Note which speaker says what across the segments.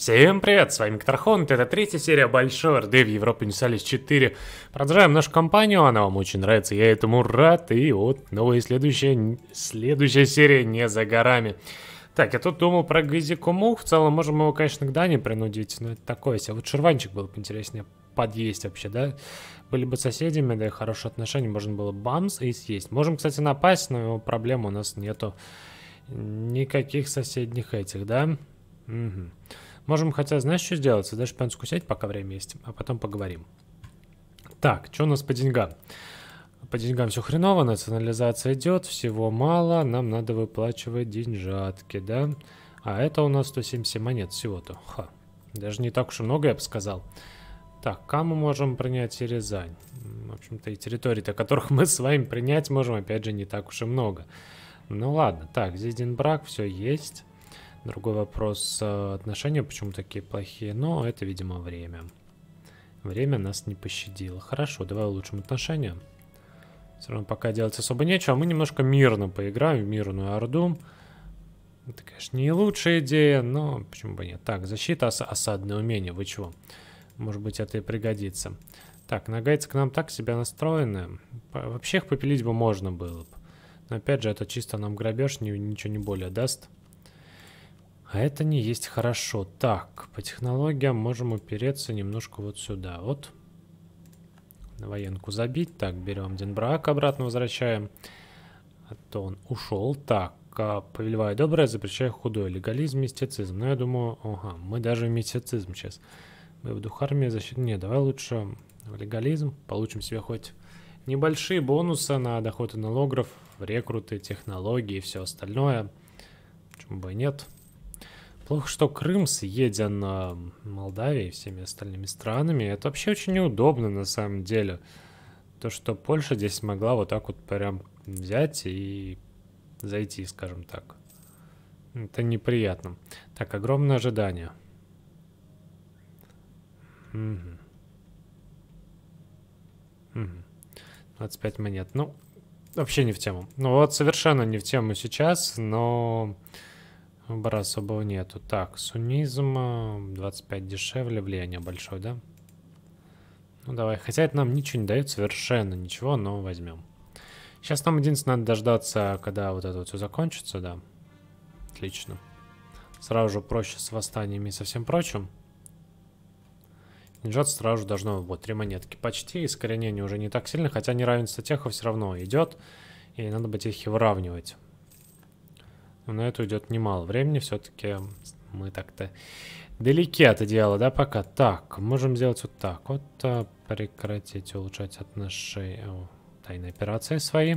Speaker 1: Всем привет, с вами Ктархонт. это третья серия Большой РД в Европе Универсалис 4. Продолжаем нашу кампанию, она вам очень нравится, я этому рад, и вот новая следующая, следующая серия не за горами. Так, я тут думал про Газикуму, в целом можем его, конечно, к Дане принудить, но это такое себе. Вот шерванчик был бы интереснее подъесть вообще, да? Были бы соседями, да и хорошие отношения, можно было бамс и съесть. Можем, кстати, напасть, но проблем у нас нету никаких соседних этих, да? Угу. Можем хотя, знаешь, что сделать? Создать шпионскую сеть, пока время есть, а потом поговорим. Так, что у нас по деньгам? По деньгам все хреново, национализация идет, всего мало, нам надо выплачивать деньжатки, да? А это у нас 177 монет всего-то. Ха, даже не так уж и много, я бы сказал. Так, Ка мы можем принять и Рязань. В общем-то, и территории-то, которых мы с вами принять можем, опять же, не так уж и много. Ну ладно, так, здесь Денбрак, все есть. Другой вопрос э, отношения, почему такие плохие, но это, видимо, время. Время нас не пощадило. Хорошо, давай улучшим отношения. Все равно пока делать особо нечего. А мы немножко мирно поиграем в мирную орду. Это, конечно, не лучшая идея, но почему бы нет. Так, защита, ос осадное умение, вы чего? Может быть, это и пригодится. Так, нагайцы к нам так себя настроены. Вообще их попилить бы можно было бы. Но опять же, это чисто нам грабеж, ничего не более даст. А это не есть хорошо. Так, по технологиям можем упереться немножко вот сюда. Вот. На военку забить. Так, берем Денбрак, обратно возвращаем. А то он ушел. Так, а повелеваю доброе, запрещаю худое. Легализм, мистицизм. Ну, я думаю, ага, мы даже в мистицизм сейчас. Мы в духармии защиты. Не, давай лучше в легализм. Получим себе хоть небольшие бонусы на доход и рекруты, технологии и все остальное. Почему бы и нет? Плохо, что Крым съеден э, Молдавией и всеми остальными странами. Это вообще очень неудобно на самом деле. То, что Польша здесь могла вот так вот прям взять и зайти, скажем так. Это неприятно. Так, огромное ожидание. Угу. Угу. 25 монет. Ну, вообще не в тему. Ну вот совершенно не в тему сейчас, но... Бара особого нету. Так, сунизм 25 э, дешевле, влияние большое, да? Ну давай, хотя это нам ничего не дает, совершенно ничего, но возьмем. Сейчас нам единственное надо дождаться, когда вот это вот все закончится, да. Отлично. Сразу же проще с восстаниями и со всем прочим. Нинджат сразу же должно... Вот, три монетки почти, искоренение уже не так сильно, хотя неравенство техов все равно идет, и надо бы техи выравнивать на это уйдет немало времени, все-таки мы так-то далеки от идеала, да, пока? Так, можем сделать вот так. Вот э, прекратить улучшать отношения, тайные операции свои.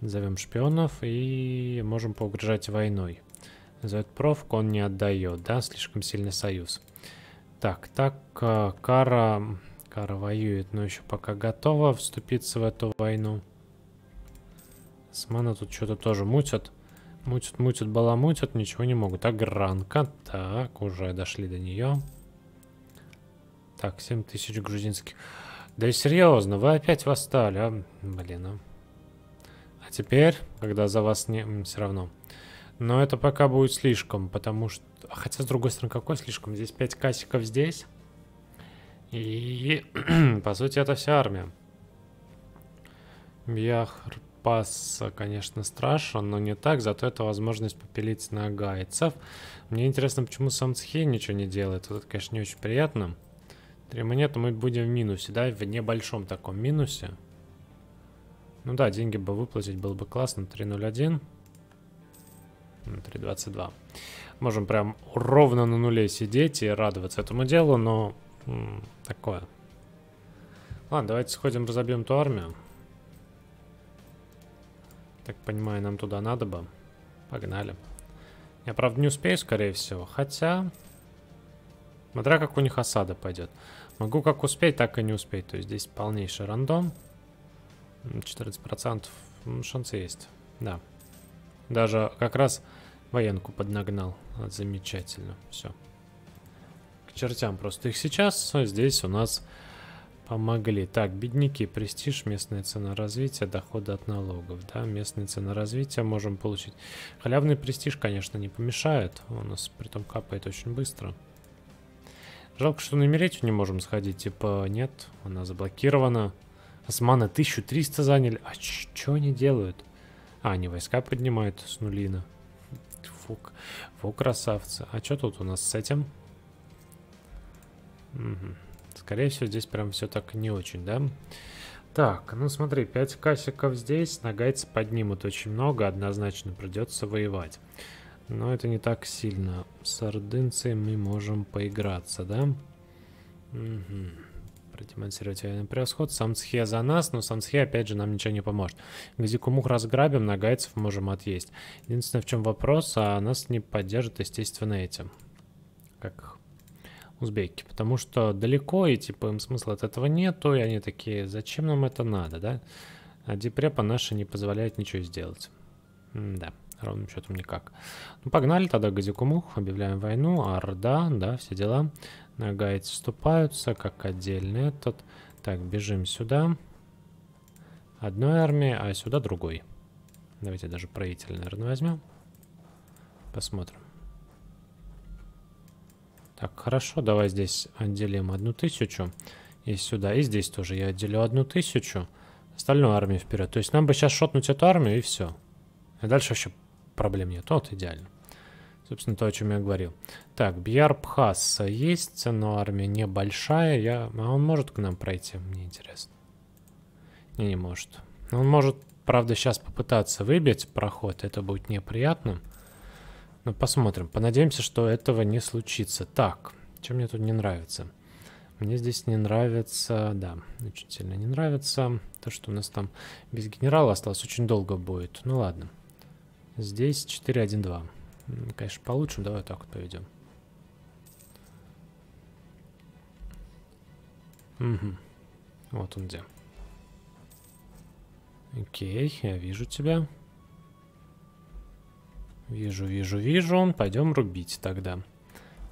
Speaker 1: Назовем шпионов и можем поугрожать войной. Назовет профк, он не отдает, да, слишком сильный союз. Так, так, э, Кара, Кара воюет, но еще пока готова вступиться в эту войну. Смана тут что-то тоже мутят. Мутят, мутят, баламутят, ничего не могут. Огранка. Так, уже дошли до нее. Так, 7000 грузинских. Да и серьезно, вы опять восстали, а? Блин, а. А теперь, когда за вас не... Все равно. Но это пока будет слишком, потому что... А хотя, с другой стороны, какой слишком? Здесь 5 касиков здесь. И, по сути, это вся армия. Бьяхр пас, конечно, страшен, но не так, зато это возможность попилить на гайцев. Мне интересно, почему сам Цхей ничего не делает. Вот это, конечно, не очень приятно. Три монеты мы будем в минусе, да, в небольшом таком минусе. Ну да, деньги бы выплатить было бы классно. 3.01. 3.22. Можем прям ровно на нуле сидеть и радоваться этому делу, но м -м, такое. Ладно, давайте сходим разобьем ту армию так понимаю, нам туда надо бы. Погнали. Я, правда, не успею, скорее всего. Хотя... Смотря как у них осада пойдет. Могу как успеть, так и не успеть. То есть здесь полнейший рандом. 14% ну, шансы есть. Да. Даже как раз военку поднагнал. Вот, замечательно. Все. К чертям просто их сейчас. А здесь у нас помогли. Так, бедняки, престиж, местная цена развития, доходы от налогов, да, местная цена развития можем получить. Халявный престиж, конечно, не помешает, Он у нас при притом капает очень быстро. Жалко, что на Меретью не можем сходить, типа, нет, она заблокирована. Османы 1300 заняли, а что они делают? А, они войска поднимают с нулина. Фу, фу красавцы. А что тут у нас с этим? Угу. Скорее всего, здесь прям все так не очень, да? Так, ну смотри, 5 касиков здесь, нагайцы поднимут очень много, однозначно придется воевать. Но это не так сильно. С ордынцей мы можем поиграться, да? Угу. Продемонстрировать военный превосход. Самсхе за нас, но Самсхе опять же нам ничего не поможет. Газикумух разграбим, нагайцев можем отъесть. Единственное, в чем вопрос, а нас не поддержат, естественно, этим. Как узбеки, потому что далеко, и типа им смысла от этого нету, и они такие, зачем нам это надо, да? А депрепа наша не позволяет ничего сделать. М да, ровным счетом никак. Ну, погнали тогда Газикумух, объявляем войну, Орда, да, все дела. Нагайцы вступаются, как отдельный этот. Так, бежим сюда. Одной армии, а сюда другой. Давайте даже правитель, наверное, возьмем. Посмотрим. Так, хорошо, давай здесь отделим одну тысячу. И сюда, и здесь тоже я отделю одну тысячу. Остальную армию вперед. То есть нам бы сейчас шотнуть эту армию и все. И а дальше вообще проблем нет. Вот, идеально. Собственно, то, о чем я говорил. Так, Бьяр есть, но армия небольшая. Я... А он может к нам пройти? Мне интересно. Не, не может. Он может, правда, сейчас попытаться выбить проход. Это будет неприятно. Ну, посмотрим. Понадеемся, что этого не случится. Так, чем мне тут не нравится? Мне здесь не нравится, да, очень сильно не нравится то, что у нас там без генерала осталось. Очень долго будет. Ну ладно. Здесь 4-1-2. Конечно, получше. Давай так вот поведем. Угу. Вот он где. Окей, я вижу тебя. Вижу, вижу, вижу. Пойдем рубить тогда.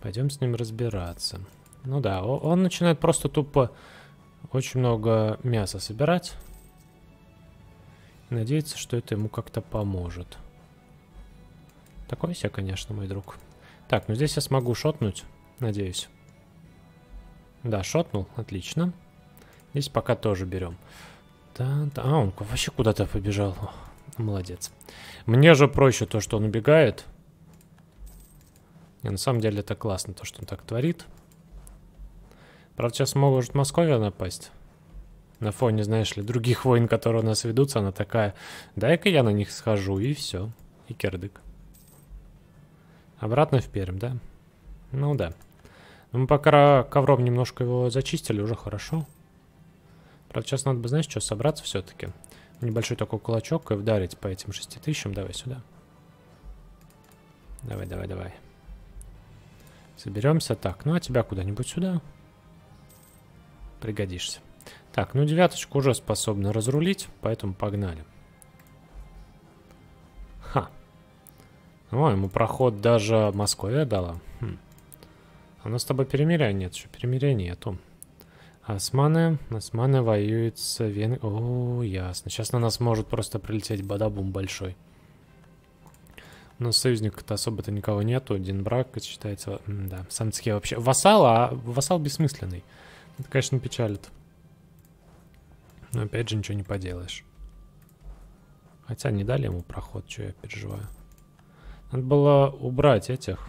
Speaker 1: Пойдем с ним разбираться. Ну да, он начинает просто тупо очень много мяса собирать. Надеется, что это ему как-то поможет. Такой себе, конечно, мой друг. Так, ну здесь я смогу шотнуть, надеюсь. Да, шотнул, отлично. Здесь пока тоже берем. Да, да, а, он вообще куда-то побежал. Молодец. Мне же проще то, что он убегает. И на самом деле это классно, то, что он так творит. Правда, сейчас может Московия напасть. На фоне, знаешь ли, других войн, которые у нас ведутся, она такая, дай-ка я на них схожу, и все. И кирдык. Обратно в Пермь, да? Ну да. Ну, мы пока ковром немножко его зачистили, уже хорошо. Правда, сейчас надо бы, знаешь, что, собраться все-таки небольшой такой кулачок и вдарить по этим шести Давай сюда. Давай, давай, давай. Соберемся. Так, ну а тебя куда-нибудь сюда. Пригодишься. Так, ну девяточку уже способна разрулить, поэтому погнали. Ха. О, ему проход даже Москве дала. Хм. А у нас с тобой перемирия нет, еще перемирия нету. Османы, османы воюют с Вен. О, ясно. Сейчас на нас может просто прилететь бадабум большой. У нас союзников-то особо-то никого нету. Один брак, считается... да, самцки вообще... Вассал, а вассал бессмысленный. Это, конечно, печалит. Но опять же ничего не поделаешь. Хотя не дали ему проход, что я переживаю. Надо было убрать этих.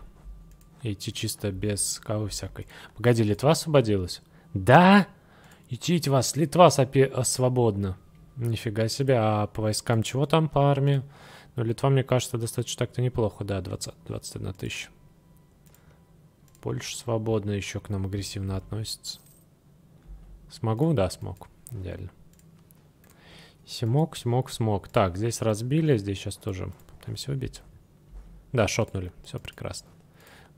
Speaker 1: идти чисто без кавы всякой. Погоди, Литва освободилась? Да? Идите вас, Литва сопи э, свободна. Нифига себе, а по войскам чего там по армии? Ну, Литва, мне кажется, достаточно так-то неплохо, да, 20, 21 тысяча. Польша свободно еще к нам агрессивно относится. Смогу? Да, смог. Идеально. Смог, смог, смог. Так, здесь разбили, здесь сейчас тоже пытаемся убить. Да, шотнули. Все прекрасно.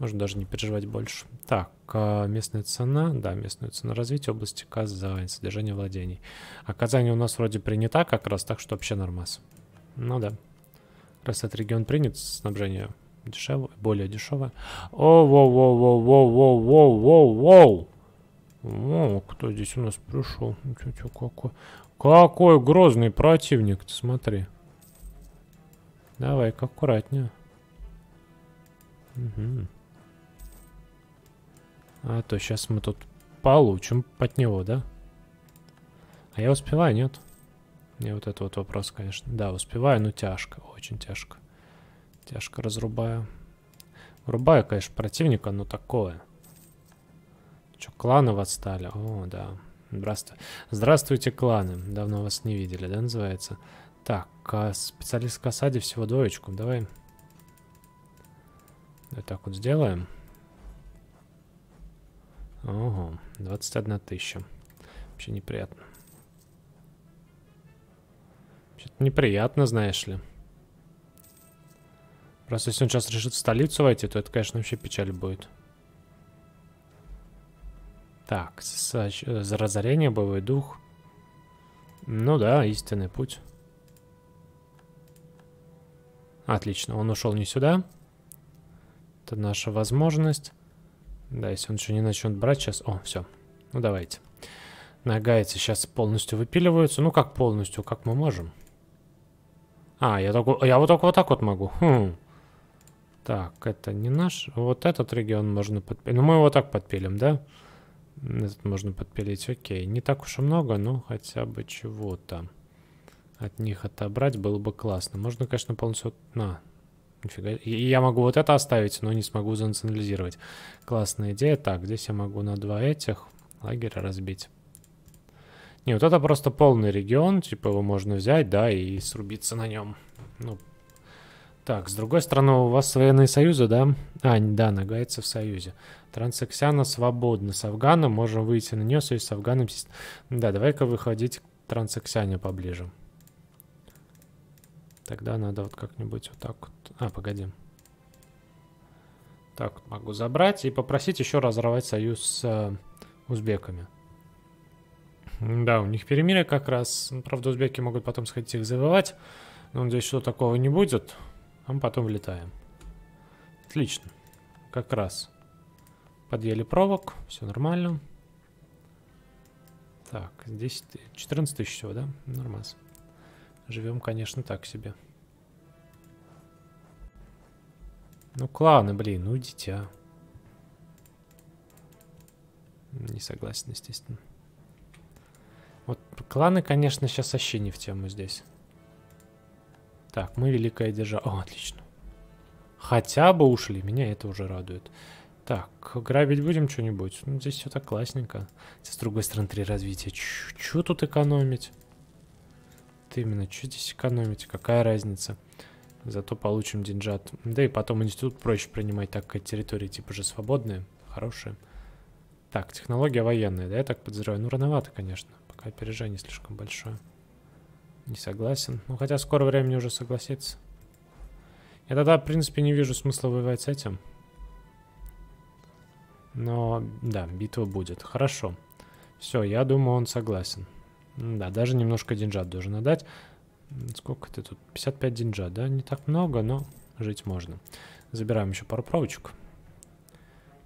Speaker 1: Можно даже не переживать больше. Так, а, местная цена. Да, местная цена развития области Казань. Содержание владений. А Казань у нас вроде принята как раз, так что вообще нормас. Ну да. Раз этот регион принят, снабжение дешевое, более дешевое. О, во, во, во, во, во, во, во, во! О, кто здесь у нас пришел? Чё, чё, какой, какой грозный противник, ты смотри. Давай-ка аккуратнее. Угу. А то сейчас мы тут получим под него, да? А я успеваю, нет? Мне вот это вот вопрос, конечно. Да, успеваю, но тяжко, очень тяжко. Тяжко разрубаю. Рубаю, конечно, противника, но такое. Че, кланы отстали? О, да. Здравствуй. Здравствуйте, кланы. Давно вас не видели, да, называется? Так, а специалист к осаде всего двоечку. Давай вот так вот сделаем. Ого, 21 тысяча. Вообще неприятно. Что-то неприятно, знаешь ли. Просто если он сейчас решит в столицу войти, то это, конечно, вообще печаль будет. Так, э, за разорение, боевой дух. Ну да, истинный путь. Отлично, он ушел не сюда. Это наша возможность. Да, если он еще не начнет брать сейчас... О, все. Ну, давайте. Нога сейчас полностью выпиливаются. Ну, как полностью? Как мы можем? А, я, только, я вот только вот так вот могу. Хм. Так, это не наш. Вот этот регион можно подпилить. Ну, мы его так подпилим, да? Этот можно подпилить. Окей. Не так уж и много, но хотя бы чего-то. От них отобрать было бы классно. Можно, конечно, полностью... На, Нифига. Я могу вот это оставить, но не смогу занационализировать. Классная идея. Так, здесь я могу на два этих лагеря разбить. Не, вот это просто полный регион, типа его можно взять, да, и срубиться на нем. Ну, так, с другой стороны, у вас военные союзы, да? А, да, нагается в союзе. Трансаксиана свободна с Афганом, можем выйти на нее, союз с Афганом. Да, давай-ка выходить к Трансаксиане поближе. Тогда надо вот как-нибудь вот так вот... А, погоди. Так могу забрать и попросить еще разорвать союз с э, узбеками. Да, у них перемирие как раз. Ну, правда, узбеки могут потом сходить их завивать, Но здесь что такого не будет. А мы потом влетаем. Отлично. Как раз. Подъели провок. Все нормально. Так, здесь 14 тысяч всего, да? Нормас. Живем, конечно, так себе. Ну, кланы, блин, ну, дитя. Не согласен, естественно. Вот кланы, конечно, сейчас вообще не в тему здесь. Так, мы великая держава. О, отлично. Хотя бы ушли, меня это уже радует. Так, грабить будем что-нибудь? Ну, здесь все так классненько. С другой стороны, три развития. Чё тут экономить? именно. Что здесь экономить? Какая разница? Зато получим деньжат. Да и потом институт проще принимать, так как территории типа же свободные, хорошие. Так, технология военная, да, я так подозреваю. Ну, рановато, конечно, пока опережение слишком большое. Не согласен. Ну, хотя скоро времени уже согласится. Я тогда, в принципе, не вижу смысла воевать с этим. Но, да, битва будет. Хорошо. Все, я думаю, он согласен. Да, даже немножко деньжат должен отдать. Сколько ты тут? 55 деньжат, да? Не так много, но жить можно. Забираем еще пару проволочек.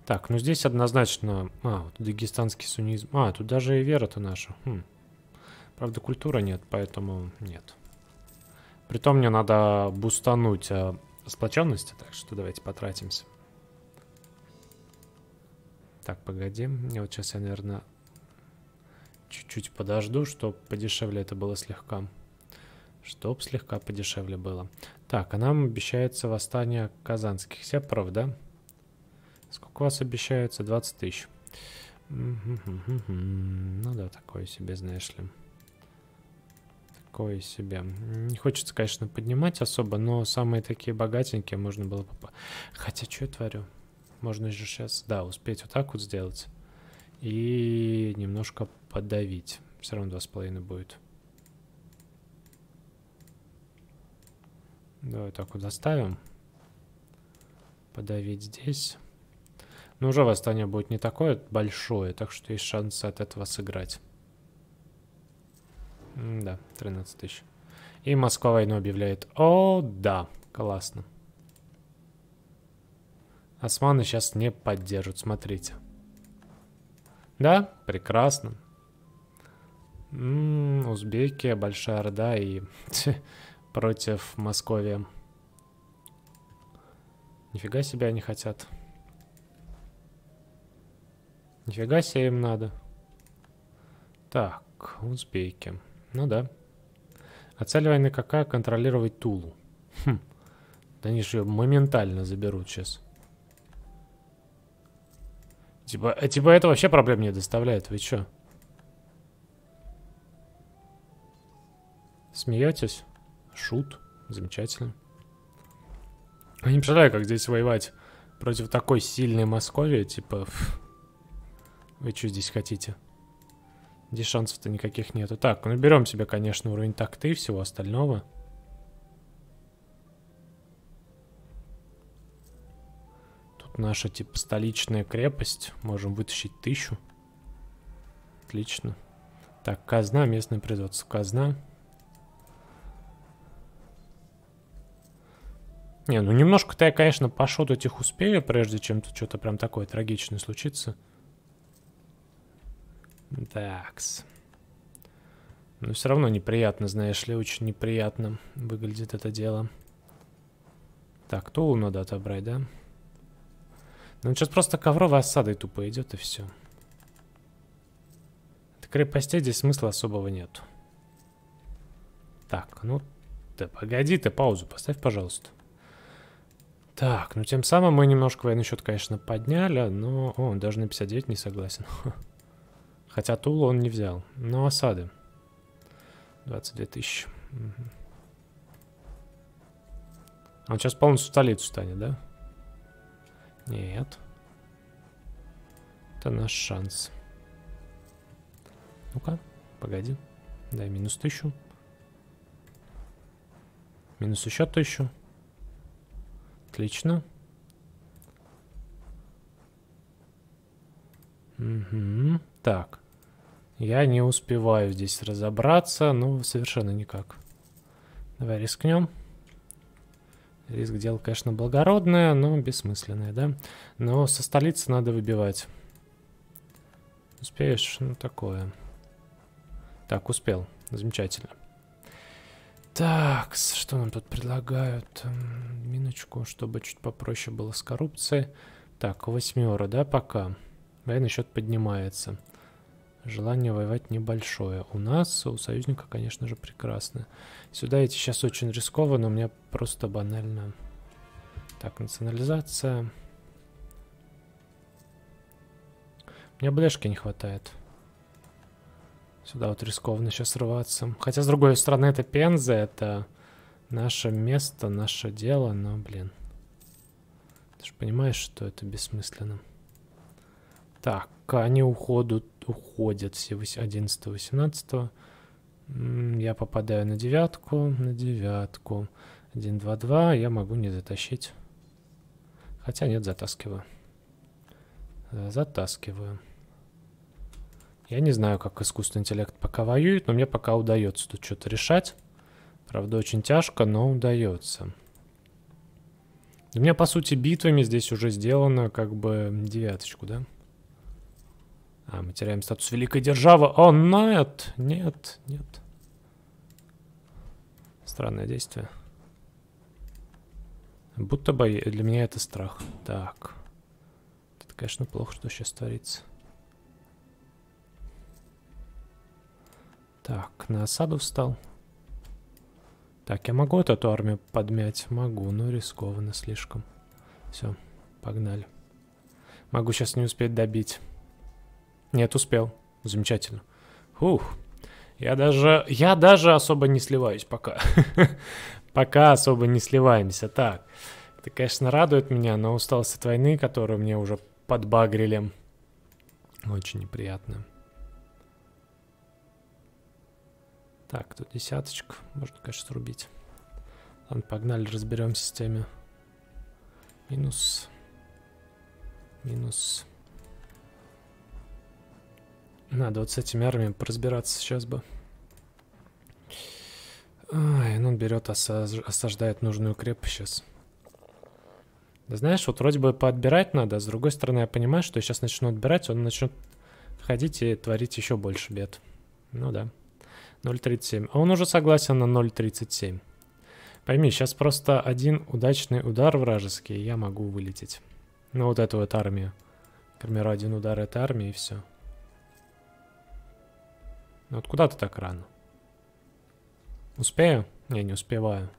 Speaker 1: Так, ну здесь однозначно... А, вот дагестанский сунизм. А, тут даже и вера-то наша. Хм. Правда, культура нет, поэтому нет. Притом мне надо бустануть э, а, сплоченности, так что давайте потратимся. Так, погоди. Я вот сейчас я, наверное, чуть-чуть подожду, чтобы подешевле это было слегка. Чтоб слегка подешевле было. Так, а нам обещается восстание казанских все правда? Сколько у вас обещается? 20 тысяч. Ну да, такое себе, знаешь ли. Такое себе. Не хочется, конечно, поднимать особо, но самые такие богатенькие можно было попа. Хотя, что я творю? Можно же сейчас, да, успеть вот так вот сделать. И немножко подавить. Все равно два с половиной будет. Давай так вот доставим. Подавить здесь. Но ну, уже восстание будет не такое большое, так что есть шанс от этого сыграть. да, 13 тысяч. И Москва войну объявляет. О, да, классно. Османы сейчас не поддержат, смотрите. Да, прекрасно узбеки, Большая Орда и против Москвы. Нифига себе они хотят. Нифига себе им надо. Так, узбеки. Ну да. А цель войны какая? Контролировать Тулу. Хм. Да они же ее моментально заберут сейчас. Типа, э, типа это вообще проблем не доставляет, вы что? Смеетесь? Шут. Замечательно. Я не представляю, как здесь воевать против такой сильной Московии. Типа, фу. вы что здесь хотите? Здесь шансов-то никаких нету. Так, ну берем себе, конечно, уровень такты и всего остального. Тут наша, типа, столичная крепость. Можем вытащить тысячу. Отлично. Так, казна, местное производство. Казна. Казна. Не, ну немножко-то я, конечно, пошотать этих успею, прежде чем тут что-то прям такое трагичное случится. Такс. Но ну, все равно неприятно, знаешь ли, очень неприятно выглядит это дело. Так, Тулу надо отобрать, да? Ну, сейчас просто ковровой осадой тупо идет, и все. От крепостей здесь смысла особого нет. Так, ну... Да погоди ты, паузу поставь, пожалуйста. Так, ну тем самым мы немножко военный счет, конечно, подняли, но... О, он даже на 59 не согласен. Хотя Тулу он не взял. Но осады. 22 тысячи. Угу. Он сейчас полностью столицу станет, да? Нет. Это наш шанс. Ну-ка, погоди. Дай минус тысячу. Минус еще тысячу. Отлично. Угу. Так. Я не успеваю здесь разобраться, ну, совершенно никак. Давай рискнем. Риск дело, конечно, благородное, но бессмысленное, да? Но со столицы надо выбивать. Успеешь? Ну, такое. Так, успел. Замечательно. Так, что нам тут предлагают? Миночку, чтобы чуть попроще было с коррупцией. Так, восьмера, да, пока. Военный счет поднимается. Желание воевать небольшое. У нас, у союзника, конечно же, прекрасно. Сюда идти сейчас очень рискованно, у меня просто банально... Так, национализация. Мне бляшки не хватает. Сюда вот рискованно сейчас рваться. Хотя, с другой стороны, это Пенза, это наше место, наше дело, но, блин. Ты же понимаешь, что это бессмысленно. Так, они уходят, уходят все 11-18. Я попадаю на девятку, на девятку. 1, 2, 2, я могу не затащить. Хотя нет, затаскиваю. Затаскиваю. Я не знаю, как искусственный интеллект пока воюет, но мне пока удается тут что-то решать. Правда, очень тяжко, но удается. У меня, по сути, битвами здесь уже сделано как бы девяточку, да? А, мы теряем статус великой державы. О, нет, нет, нет. Странное действие. Будто бы для меня это страх. Так. Это, конечно, плохо, что сейчас творится. Так, на осаду встал. Так, я могу вот эту армию подмять? Могу, но рискованно слишком. Все, погнали. Могу сейчас не успеть добить. Нет, успел. Замечательно. Фух. Я даже, я даже особо не сливаюсь пока. пока особо не сливаемся. Так, это, конечно, радует меня, но усталость от войны, которую мне уже подбагрили, очень неприятная. Так, тут десяточку. Можно, конечно, срубить. Ладно, погнали, разберемся с теми. Минус. Минус. Надо вот с этими армиями поразбираться сейчас бы. Ай, ну он берет, осаждает нужную крепость сейчас. Да знаешь, вот вроде бы поотбирать надо, а с другой стороны я понимаю, что я сейчас начну отбирать, он начнет ходить и творить еще больше бед. Ну да. 0.37. А он уже согласен на 0.37. Пойми, сейчас просто один удачный удар вражеский, и я могу вылететь. На ну, вот эту вот армию. К примеру, один удар этой армии, и все. Ну вот куда ты так рано? Успею? Я не успеваю.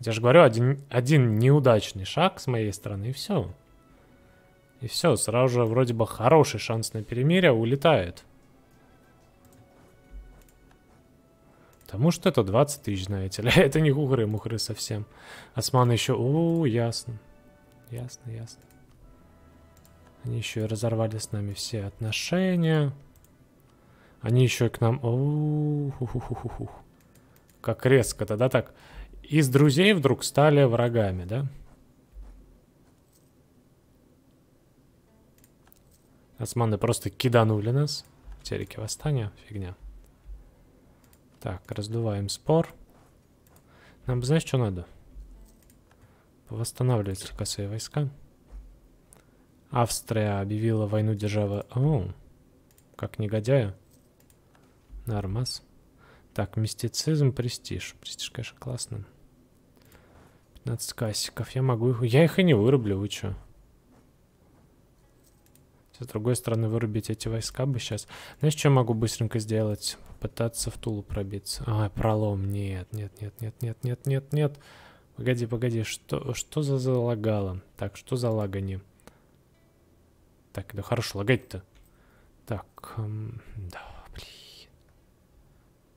Speaker 1: Я же говорю, один, один неудачный шаг с моей стороны, и все. И все, сразу же вроде бы хороший шанс на перемирие улетает. Потому что это 20 тысяч, знаете ли. Это не хухры-мухры совсем. Османы еще... О, ясно. Ясно, ясно. Они еще и разорвали с нами все отношения. Они еще и к нам... О, Как резко-то, да, так? Из друзей вдруг стали врагами, да? Османы просто киданули нас. Тереки восстания, фигня. Так, раздуваем спор. Нам, знаешь, что надо? Восстанавливать косые войска. Австрия объявила войну державы... О, как негодяя. Нормас. Так, мистицизм, престиж. Престиж, конечно, классный. 15 кассиков. Я могу их... Я их и не вырублю, вы чё? С другой стороны, вырубить эти войска бы сейчас. Знаешь, что я могу быстренько сделать? Попытаться в Тулу пробиться. А, пролом. Нет, нет, нет, нет, нет, нет, нет, нет. Погоди, погоди, что, что за залагало? Так, что за лагание? Так, да хорошо лагать-то. Так, эм, да, блин.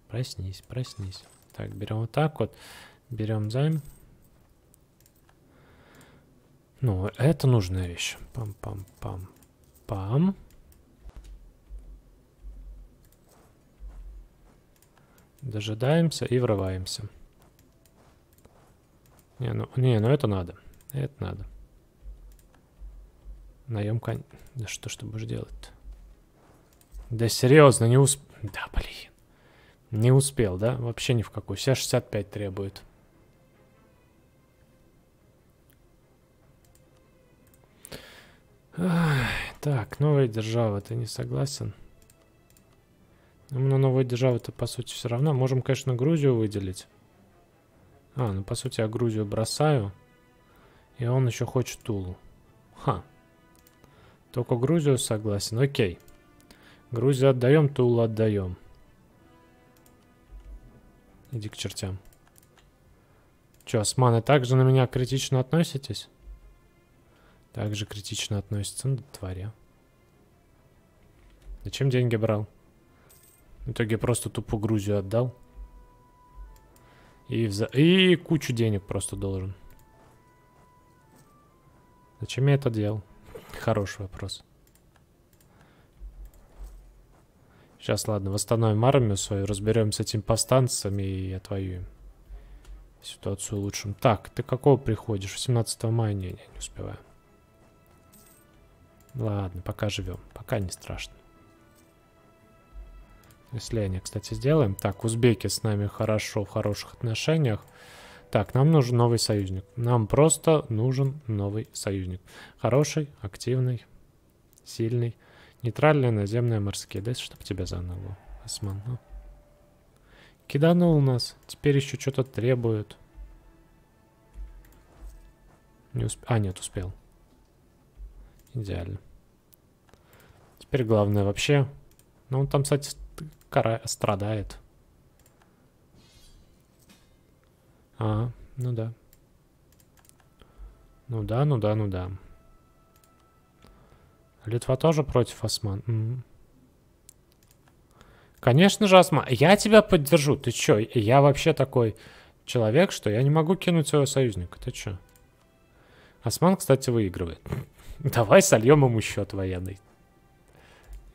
Speaker 1: Проснись, проснись. Так, берем вот так вот. Берем займ. Ну, это нужная вещь. Пам-пам-пам. Спам. Дожидаемся и врываемся. Не, ну, не, ну это надо. Это надо. Наем конь. Да что ж ты будешь делать-то? Да серьезно, не усп... Да, блин. Не успел, да? Вообще ни в какую. Вся 65 требует. Ах, так, новая держава, ты не согласен? Ну, новая держава-то, по сути, все равно. Можем, конечно, Грузию выделить. А, ну, по сути, я Грузию бросаю. И он еще хочет Тулу. Ха. Только Грузию согласен. Окей. Грузию отдаем, Тулу отдаем. Иди к чертям. Че, османы также на меня критично относитесь? Также критично относится на дворе. Зачем деньги брал? В итоге просто тупо Грузию отдал. И, вза... и кучу денег просто должен. Зачем я это делал? Хороший вопрос. Сейчас, ладно, восстановим армию свою, разберемся с этими повстанцами и отвоюем. Ситуацию улучшим. Так, ты какого приходишь? 18 мая? Не, не, не успеваю. Ладно, пока живем. Пока не страшно. Население, кстати, сделаем. Так, узбеки с нами хорошо, в хороших отношениях. Так, нам нужен новый союзник. Нам просто нужен новый союзник. Хороший, активный, сильный. Нейтральные, наземные, морские. Дай, чтоб тебя заново, осман. Ну. Киданул нас. Теперь еще что-то требует. Не усп... А, нет, успел. Идеально. Теперь главное вообще... Ну, он там, кстати, кара... страдает. А, ну да. Ну да, ну да, ну да. Литва тоже против осман. М -м. Конечно же, осман. Я тебя поддержу. Ты чё? Я вообще такой человек, что я не могу кинуть своего союзника. Ты чё? Осман, кстати, выигрывает. Давай сольем ему счет военный.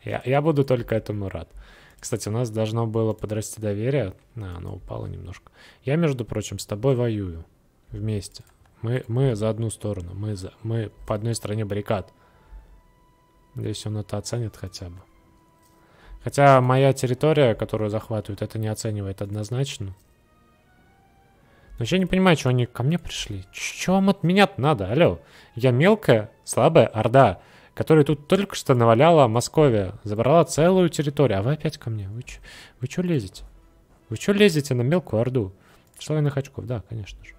Speaker 1: Я, я буду только этому рад. Кстати, у нас должно было подрасти доверие. А, оно упало немножко. Я, между прочим, с тобой воюю. Вместе. Мы, мы за одну сторону. Мы, за, мы по одной стороне баррикад. Надеюсь, он это оценит хотя бы. Хотя моя территория, которую захватывают, это не оценивает однозначно. Но я не понимаю, что они ко мне пришли. Чего вам от меня надо? Алло, я мелкая, слабая Орда, которая тут только что наваляла Москве, забрала целую территорию. А вы опять ко мне? Вы чё, вы чё лезете? Вы чё лезете на мелкую Орду? Что на очков, да, конечно же.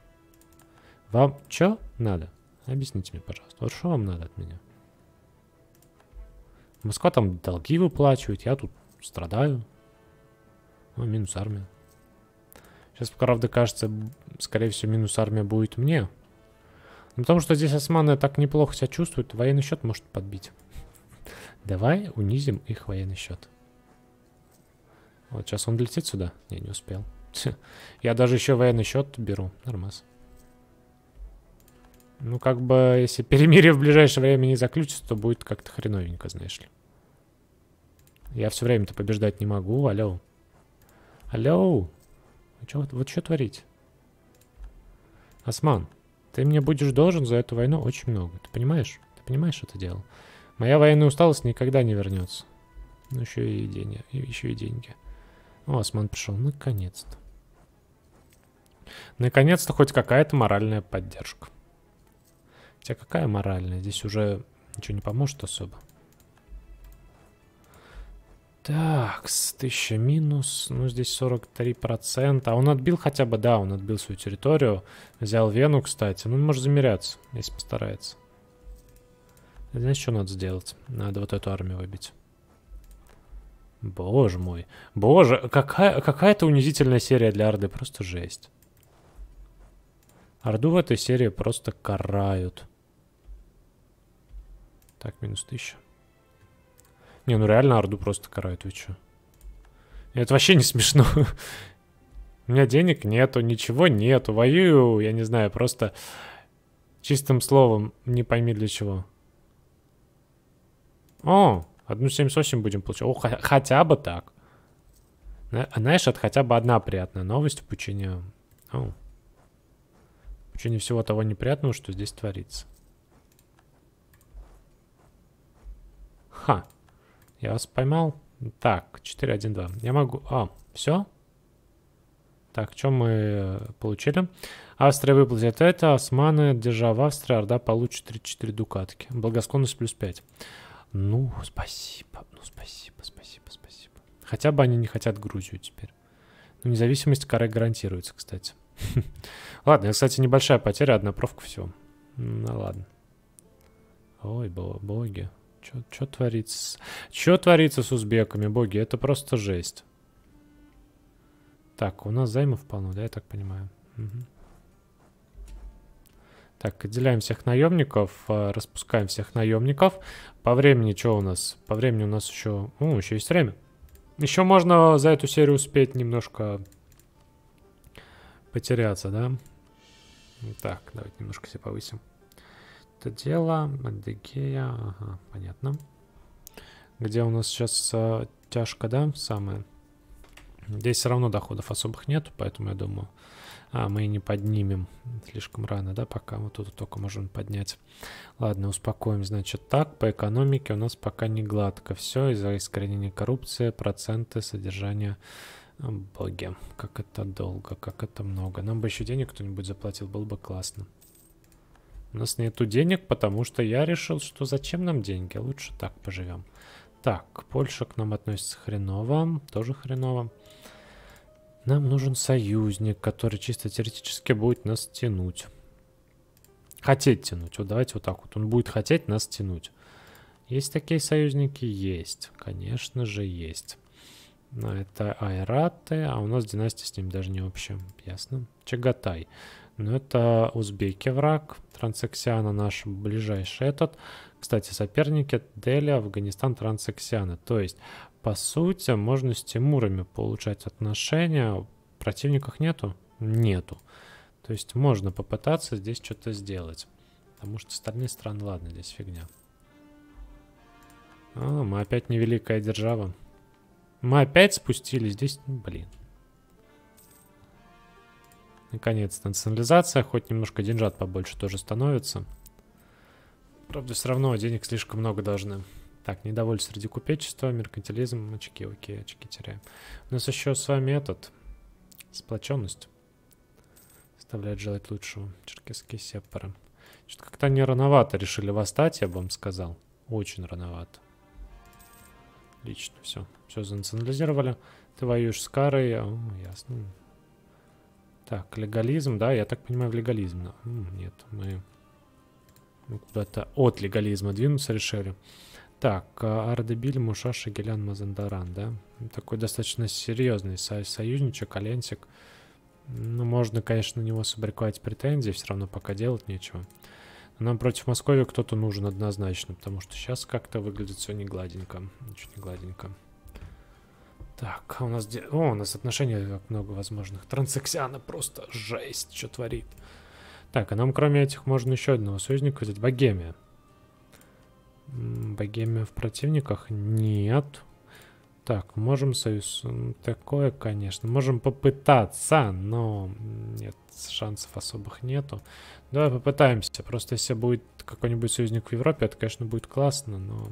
Speaker 1: Вам чё надо? Объясните мне, пожалуйста. Вот что вам надо от меня? Москва там долги выплачивает, я тут страдаю. Ну, минус армия. Сейчас, правда, кажется, скорее всего, минус армия будет мне. На ну, том, что здесь османы так неплохо себя чувствуют, военный счет может подбить. Давай унизим их военный счет. Вот сейчас он летит сюда. Не, не успел. Я даже еще военный счет беру. Нормас. Ну, как бы, если перемирие в ближайшее время не заключится, то будет как-то хреновенько, знаешь ли. Я все время-то побеждать не могу. Алло. Алло. Вы что, вот что творить? Осман. Ты мне будешь должен за эту войну очень много. Ты понимаешь? Ты понимаешь это дело? Моя военная усталость никогда не вернется. Ну, еще и деньги. Еще и деньги. О, осман пришел. Наконец-то. Наконец-то хоть какая-то моральная поддержка. Хотя какая моральная? Здесь уже ничего не поможет особо. Так, с 1000 минус, ну здесь 43%. А он отбил хотя бы, да, он отбил свою территорию. Взял Вену, кстати. Ну, он может замеряться, если постарается. Знаешь, что надо сделать? Надо вот эту армию выбить. Боже мой. Боже, какая-то какая унизительная серия для Орды. Просто жесть. Орду в этой серии просто карают. Так, минус 1000. Не, ну реально Орду просто карают, вы чё? Это вообще не смешно. У меня денег нету, ничего нету, воюю, я не знаю, просто чистым словом, не пойми для чего. О, 1.78 будем получать. О, хотя бы так. Знаешь, это хотя бы одна приятная новость в Пучине. О. В Пучине всего того неприятного, что здесь творится. Ха. Я вас поймал? Так, 4-1-2. Я могу... А, все? Так, что мы получили? Австрия выплатит это, османы, держава Австрия, Орда получит 34 дукатки. Благосклонность плюс 5. Ну, спасибо, ну, спасибо, спасибо, спасибо. Хотя бы они не хотят Грузию теперь. Ну, независимость коры гарантируется, кстати. Ладно, кстати, небольшая потеря, одна провка всего. Ну, ладно. Ой, боги. Что творится? Что творится с узбеками, боги? Это просто жесть. Так, у нас займов полно, да, я так понимаю? Угу. Так, отделяем всех наемников, а, распускаем всех наемников. По времени что у нас? По времени у нас еще... Ну, еще есть время. Еще можно за эту серию успеть немножко потеряться, да? Так, давайте немножко себе повысим это дело. Адыгея, ага, понятно. Где у нас сейчас э, тяжко, да, самое? Здесь все равно доходов особых нет, поэтому я думаю, а, мы и не поднимем слишком рано, да, пока мы тут только можем поднять. Ладно, успокоим, значит, так, по экономике у нас пока не гладко все, из-за искоренения коррупции, проценты, содержания а, боги, как это долго, как это много. Нам бы еще денег кто-нибудь заплатил, было бы классно. У нас нету денег, потому что я решил, что зачем нам деньги, лучше так поживем. Так, Польша к нам относится хреново, тоже хреново. Нам нужен союзник, который чисто теоретически будет нас тянуть. Хотеть тянуть, вот давайте вот так вот, он будет хотеть нас тянуть. Есть такие союзники? Есть, конечно же есть. это Айраты, а у нас династия с ним даже не общая, ясно. Чагатай. Чагатай. Ну, это узбеки враг, Трансексиана наш ближайший этот. Кстати, соперники Дели, Афганистан, Трансексиана. То есть, по сути, можно с Тимурами получать отношения. Противников нету? Нету. То есть, можно попытаться здесь что-то сделать. Потому что остальные страны, ладно, здесь фигня. А, мы опять не великая держава. Мы опять спустились здесь, блин наконец национализация, хоть немножко деньжат побольше тоже становится. Правда, все равно денег слишком много должны. Так, недовольство среди купечества, меркантилизм, очки, окей, очки теряем. У нас еще с вами этот, сплоченность. Заставляет желать лучшего. Черкесские сепары. Что-то как-то они рановато решили восстать, я бы вам сказал. Очень рановато. Лично, все. Все занационализировали. Ты воюешь с Карой. О, а, ну, ясно. Так, легализм, да, я так понимаю, в легализм. Нет, мы куда-то от легализма двинуться решили. Так, а Ардебиль, Мушаша, Гелян, Мазандаран, да? Такой достаточно серьезный со союзничек, Аленсик. Ну, можно, конечно, на него субриковать претензии, все равно пока делать нечего. Но нам против Москвы кто-то нужен однозначно, потому что сейчас как-то выглядит все не гладенько, Очень не гладенько. Так, а у нас... где? О, у нас отношений как много возможных. Трансексиана просто жесть, что творит. Так, а нам кроме этих можно еще одного союзника взять. Богемия. Богемия в противниках? Нет. Так, можем союз... Такое, конечно. Можем попытаться, но нет, шансов особых нету. Давай попытаемся. Просто если будет какой-нибудь союзник в Европе, это, конечно, будет классно, но...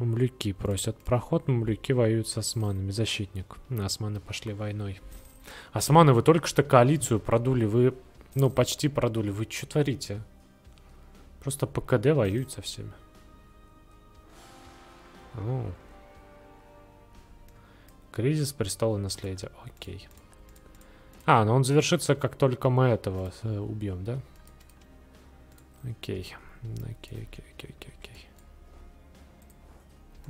Speaker 1: Мамлюки просят проход, мамлюки воюют с османами. Защитник. Османы пошли войной. Османы, вы только что коалицию продули, вы... Ну, почти продули. Вы что творите? Просто ПКД воюют со всеми. О. Кризис престола наследия. Окей. А, ну он завершится, как только мы этого э, убьем, да? Окей. Окей, окей, окей, окей, окей.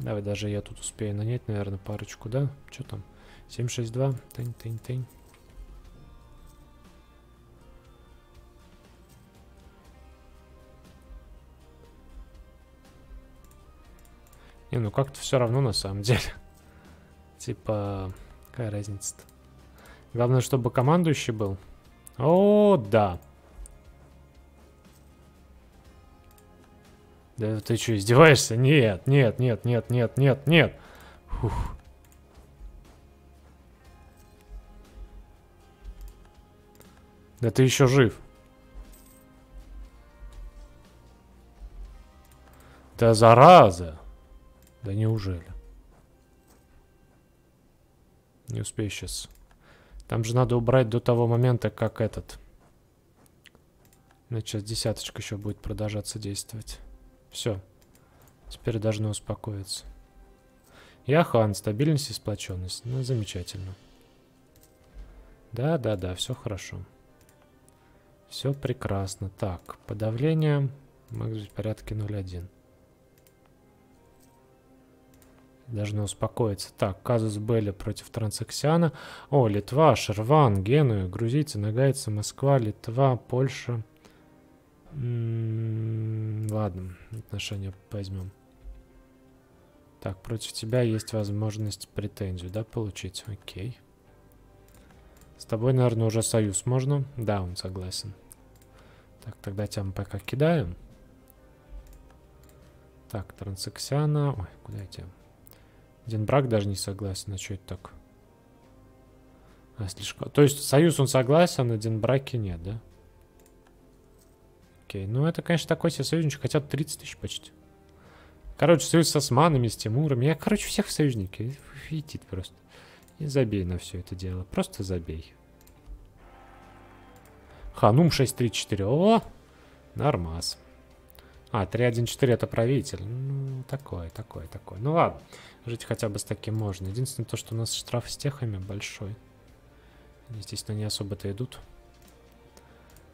Speaker 1: Давай даже я тут успею нанять, наверное, парочку, да? Что там? 762. Тень, тень, тень. Не, ну как-то все равно на самом деле. типа, какая разница-то? Главное, чтобы командующий был. О, да. Да ты что, издеваешься? Нет, нет, нет, нет, нет, нет, нет. Фух. Да ты еще жив. Да зараза. Да неужели? Не успею сейчас. Там же надо убрать до того момента, как этот. Значит, сейчас десяточка еще будет продолжаться действовать. Все. Теперь должны успокоиться. Я хан, стабильность и сплоченность. Ну, замечательно. Да, да, да, все хорошо. Все прекрасно. Так, подавление может быть в порядке 0,1. Должны успокоиться. Так, казус Белли против Трансаксиана. О, Литва, Шерван, Генуя, грузийцы, нагайцы, Москва, Литва, Польша, ладно, отношения возьмем. Так, против тебя есть возможность претензию, да, получить? Окей. С тобой, наверное, уже союз можно? Да, он согласен. Так, тогда тебя пока кидаем. Так, трансексиана... Ой, куда я тебя? брак даже не согласен, а что это так? А, слишком... То есть союз он согласен, один браки нет, да? Окей, ну это, конечно, такой себе союзничек, хотя 30 тысяч почти. Короче, союз с османами, с Тимуром. Я, короче, всех союзники. Фитит просто. И забей на все это дело. Просто забей. Ханум 634. О! Нормас. А, 314 это правитель. Ну, такой, такой, такой. Ну ладно. Жить хотя бы с таким можно. Единственное то, что у нас штраф с техами большой. Они, естественно, не особо-то идут.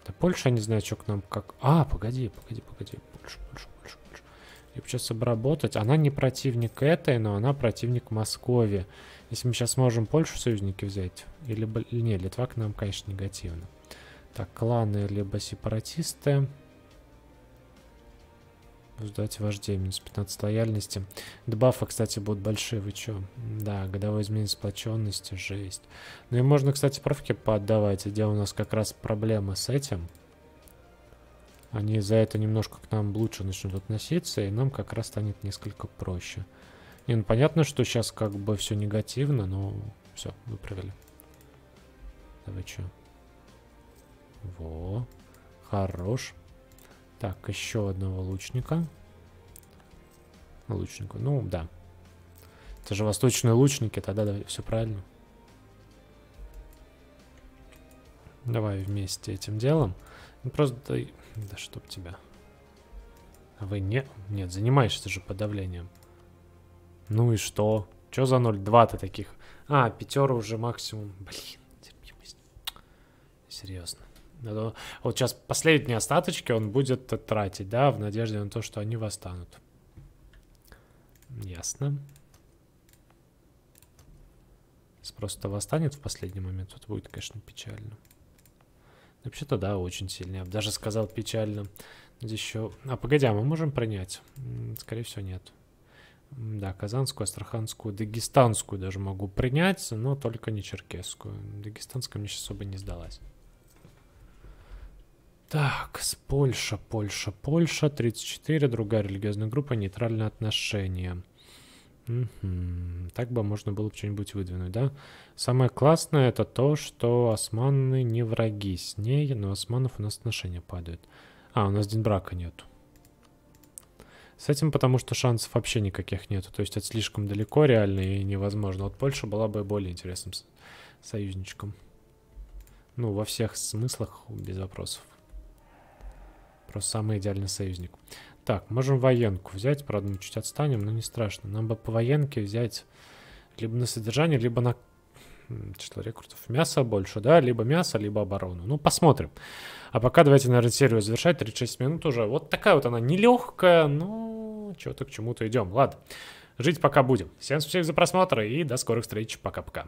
Speaker 1: Да Польша, не знаю, что к нам как... А, погоди, погоди, погоди. Польша, Польша, Польша, Польша. Ее сейчас обработать. Она не противник этой, но она противник Москве. Если мы сейчас можем Польшу союзники взять, или... Не, Литва к нам, конечно, негативно. Так, кланы либо сепаратисты. Ждать вождей, минус 15 лояльности. Дебафы, кстати, будут большие, вы чё? Да, годовой изменение сплоченности, жесть. Ну и можно, кстати, правки поотдавать, где у нас как раз проблемы с этим. Они за это немножко к нам лучше начнут относиться, и нам как раз станет несколько проще. Не, ну понятно, что сейчас как бы все негативно, но все, выправили. Давай чё? Во, хорош. Хорош. Так, еще одного лучника. лучника. ну да. Это же восточные лучники, тогда да, все правильно. Давай вместе этим делом. Ну, просто, да, да чтоб тебя. А вы не... Нет, занимаешься же подавлением. Ну и что? Че за 0,2-то таких? А, пятеро уже максимум. Блин, терпимость. Серьезно. Э, вот сейчас последние остаточки он будет тратить, да, в надежде на то, что они восстанут. Ясно. Просто восстанет в последний момент, тут будет, конечно, печально. Вообще-то, да, очень сильно. Я бы даже сказал печально. Здесь еще... А, погодя, а мы можем принять? Скорее всего, нет. Да, казанскую, астраханскую, дагестанскую даже могу принять, но только не черкесскую. Дагестанская мне сейчас особо не сдалась. Так, с Польша, Польша, Польша, 34, другая религиозная группа, нейтральные отношения. Угу. Так бы можно было что-нибудь выдвинуть, да? Самое классное это то, что османы не враги с ней, но османов у нас отношения падают. А, у нас день брака нет. С этим потому что шансов вообще никаких нету. То есть это слишком далеко реально и невозможно. Вот Польша была бы более интересным союзничком. Ну, во всех смыслах без вопросов. Просто самый идеальный союзник. Так, можем военку взять, правда мы чуть отстанем, но не страшно. Нам бы по военке взять либо на содержание, либо на... Число рекрутов. Мясо больше, да? Либо мясо, либо оборону. Ну, посмотрим. А пока давайте, наверное, серию завершать. 36 минут уже. Вот такая вот она нелегкая, но чего-то к чему-то идем. Ладно. Жить пока будем. Всем спасибо за просмотр и до скорых встреч. Пока-пока.